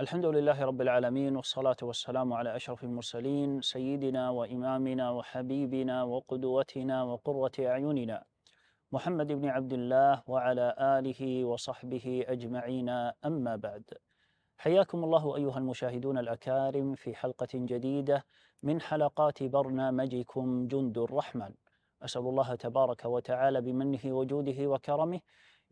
الحمد لله رب العالمين والصلاة والسلام على أشرف المرسلين سيدنا وإمامنا وحبيبنا وقدوتنا وقرة أعيننا محمد بن عبد الله وعلى آله وصحبه أجمعين أما بعد حياكم الله أيها المشاهدون الأكارم في حلقة جديدة من حلقات برنامجكم جند الرحمن أسأل الله تبارك وتعالى بمنه وجوده وكرمه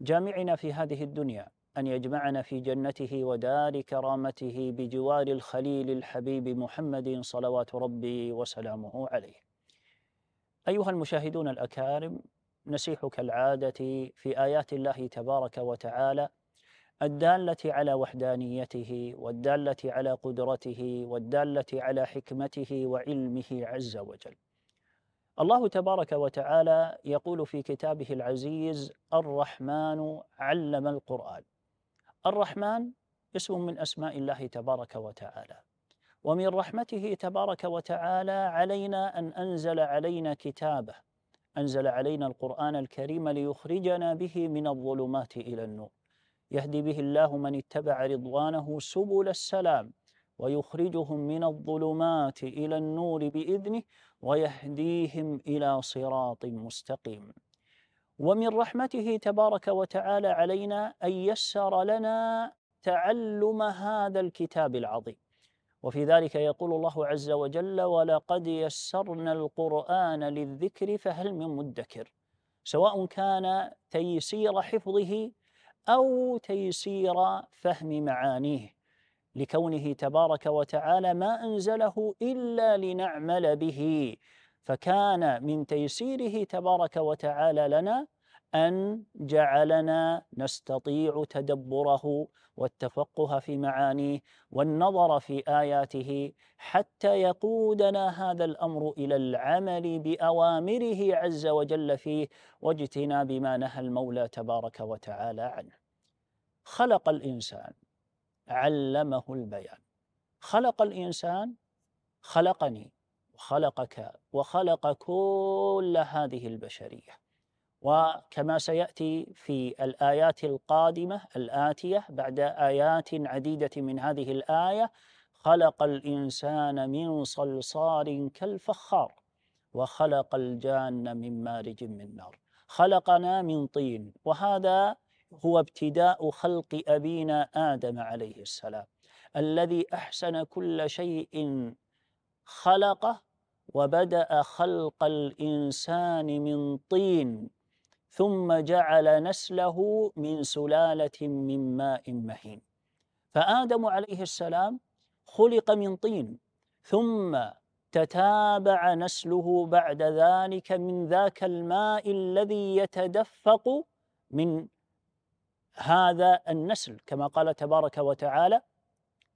جامعنا في هذه الدنيا أن يجمعنا في جنته ودار كرامته بجوار الخليل الحبيب محمد صلوات ربي وسلامه عليه أيها المشاهدون الأكارم نسيح كالعادة في آيات الله تبارك وتعالى الدالة على وحدانيته والدالة على قدرته والدالة على حكمته وعلمه عز وجل. الله تبارك وتعالى يقول في كتابه العزيز: الرحمن علم القرآن. الرحمن اسم من اسماء الله تبارك وتعالى ومن رحمته تبارك وتعالى علينا ان انزل علينا كتابه انزل علينا القران الكريم ليخرجنا به من الظلمات الى النور يهدي به الله من اتبع رضوانه سبل السلام ويخرجهم من الظلمات الى النور باذنه ويهديهم الى صراط مستقيم ومن رحمته تبارك وتعالى علينا أن يسر لنا تعلم هذا الكتاب العظيم وفي ذلك يقول الله عز وجل ولقد يسرنا القرآن للذكر فهل من مدكر سواء كان تيسير حفظه أو تيسير فهم معانيه لكونه تبارك وتعالى ما أنزله إلا لنعمل به فكان من تيسيره تبارك وتعالى لنا ان جعلنا نستطيع تدبره والتفقه في معانيه والنظر في اياته حتى يقودنا هذا الامر الى العمل باوامره عز وجل فيه واجتناب ما نهى المولى تبارك وتعالى عنه. خلق الانسان علمه البيان. خلق الانسان خلقني خلقك وخلق كل هذه البشريه وكما سياتي في الايات القادمه الاتيه بعد ايات عديده من هذه الايه خلق الانسان من صلصال كالفخار وخلق الجان من مارج من نار خلقنا من طين وهذا هو ابتداء خلق ابينا ادم عليه السلام الذي احسن كل شيء خلقه وبدأ خلق الإنسان من طين ثم جعل نسله من سلالة من ماء مهين فآدم عليه السلام خلق من طين ثم تتابع نسله بعد ذلك من ذاك الماء الذي يتدفق من هذا النسل كما قال تبارك وتعالى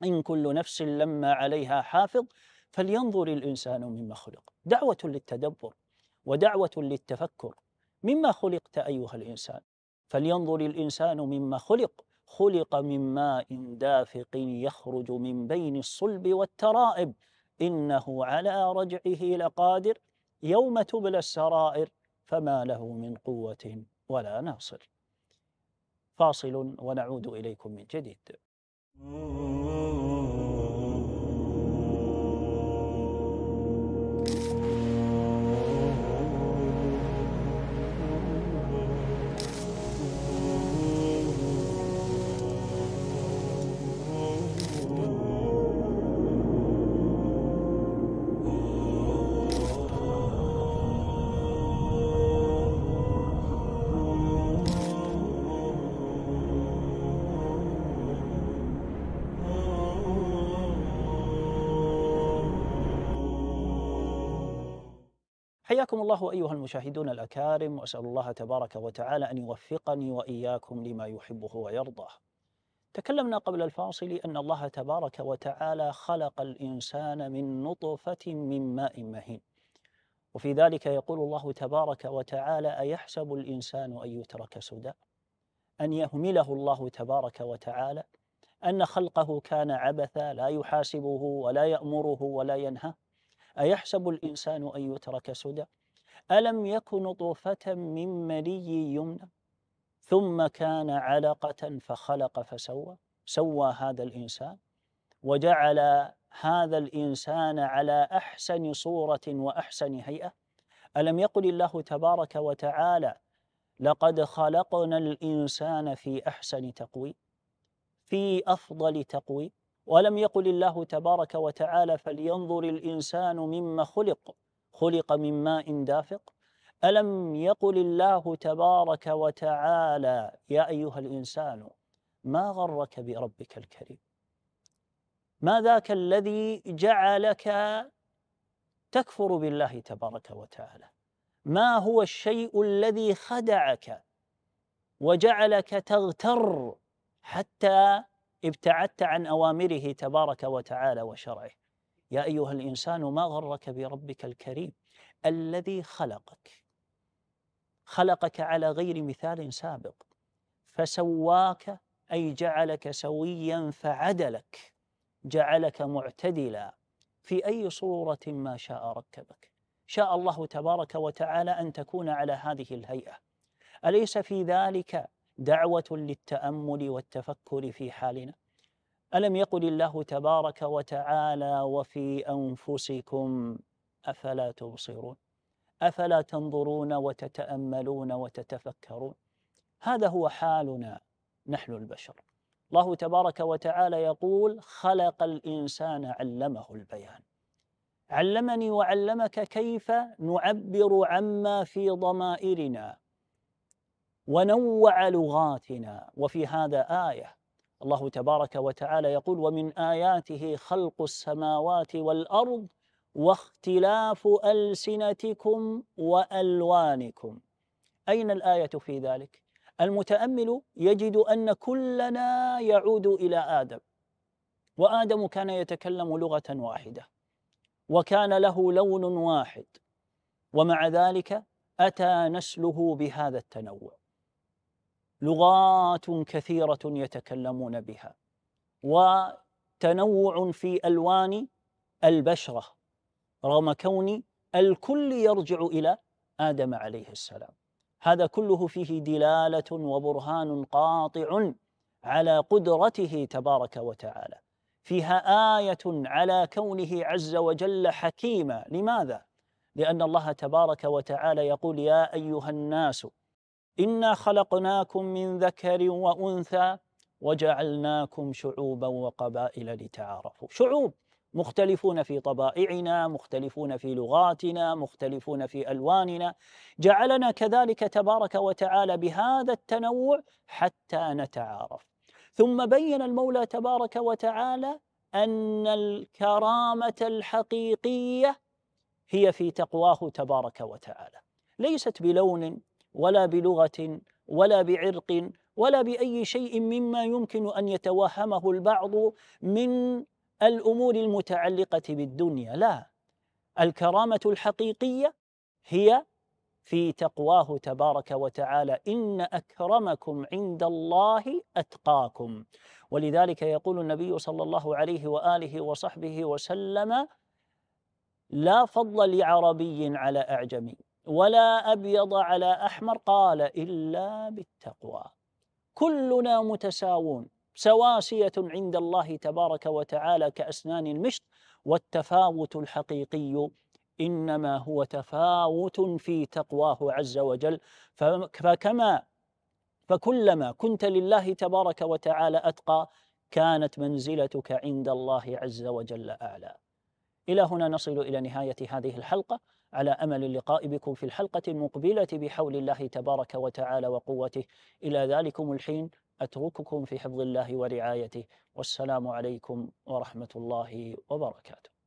إن كل نفس لما عليها حافظ فلينظر الإنسان مما خلق دعوة للتدبر ودعوة للتفكر مما خلقت أيها الإنسان فلينظر الإنسان مما خلق خلق من ماء دافق يخرج من بين الصلب والترائب إنه على رجعه لقادر يوم تبلى السرائر فما له من قوة ولا ناصر فاصل ونعود إليكم من جديد. حياكم الله أيها المشاهدون الأكارم وأسأل الله تبارك وتعالى أن يوفقني وإياكم لما يحبه ويرضاه تكلمنا قبل الفاصل أن الله تبارك وتعالى خلق الإنسان من نطفة من ماء مهين وفي ذلك يقول الله تبارك وتعالى أيحسب الإنسان أن يترك سدى أن يهمله الله تبارك وتعالى أن خلقه كان عبثا لا يحاسبه ولا يأمره ولا ينهاه أيحسب الإنسان أن يترك سدى ألم يك نطفة من مني يمنى ثم كان علقة فخلق فسوى سوى هذا الإنسان وجعل هذا الإنسان على أحسن صورة وأحسن هيئة ألم يقل الله تبارك وتعالى لقد خلقنا الإنسان في أحسن تقويم في أفضل تقويم ولم يقل الله تبارك وتعالى فلينظر الانسان مما خلق خلق من ماء دافق الم يقل الله تبارك وتعالى يا ايها الانسان ما غرك بربك الكريم ما ذاك الذي جعلك تكفر بالله تبارك وتعالى ما هو الشيء الذي خدعك وجعلك تغتر حتى ابتعدت عن اوامره تبارك وتعالى وشرعه يا ايها الانسان ما غرك بربك الكريم الذي خلقك خلقك على غير مثال سابق فسواك اي جعلك سويا فعدلك جعلك معتدلا في اي صوره ما شاء ركبك شاء الله تبارك وتعالى ان تكون على هذه الهيئه اليس في ذلك دعوة للتأمل والتفكر في حالنا ألم يقل الله تبارك وتعالى وفي أنفسكم أفلا تبصرون أفلا تنظرون وتتأملون وتتفكرون هذا هو حالنا نحن البشر الله تبارك وتعالى يقول خلق الإنسان علمه البيان علمني وعلمك كيف نعبر عما في ضمائرنا ونوع لغاتنا وفي هذا آية الله تبارك وتعالى يقول ومن آياته خلق السماوات والأرض واختلاف ألسنتكم وألوانكم أين الآية في ذلك؟ المتأمل يجد أن كلنا يعود إلى آدم وآدم كان يتكلم لغة واحدة وكان له لون واحد ومع ذلك أتى نسله بهذا التنوع لغات كثيرة يتكلمون بها وتنوع في ألوان البشرة رغم كون الكل يرجع إلى آدم عليه السلام هذا كله فيه دلالة وبرهان قاطع على قدرته تبارك وتعالى فيها آية على كونه عز وجل حكيما لماذا؟ لأن الله تبارك وتعالى يقول يا أيها الناس إنا خلقناكم من ذكر وأنثى وجعلناكم شعوبا وقبائل لتعارفوا شعوب مختلفون في طبائعنا مختلفون في لغاتنا مختلفون في الواننا جعلنا كذلك تبارك وتعالى بهذا التنوع حتى نتعارف ثم بين المولى تبارك وتعالى ان الكرامه الحقيقيه هي في تقواه تبارك وتعالى ليست بلون ولا بلغه ولا بعرق ولا باي شيء مما يمكن ان يتوهمه البعض من الامور المتعلقه بالدنيا لا الكرامه الحقيقيه هي في تقواه تبارك وتعالى ان اكرمكم عند الله اتقاكم ولذلك يقول النبي صلى الله عليه واله وصحبه وسلم لا فضل لعربي على اعجمي ولا أبيض على أحمر قال إلا بالتقوى كلنا متساوون سواسية عند الله تبارك وتعالى كأسنان المشط والتفاوت الحقيقي إنما هو تفاوت في تقواه عز وجل فكما فكلما كنت لله تبارك وتعالى أتقى كانت منزلتك عند الله عز وجل أعلى إلى هنا نصل إلى نهاية هذه الحلقة على أمل اللقاء بكم في الحلقة المقبلة بحول الله تبارك وتعالى وقوته إلى ذلكم الحين أترككم في حفظ الله ورعايته والسلام عليكم ورحمة الله وبركاته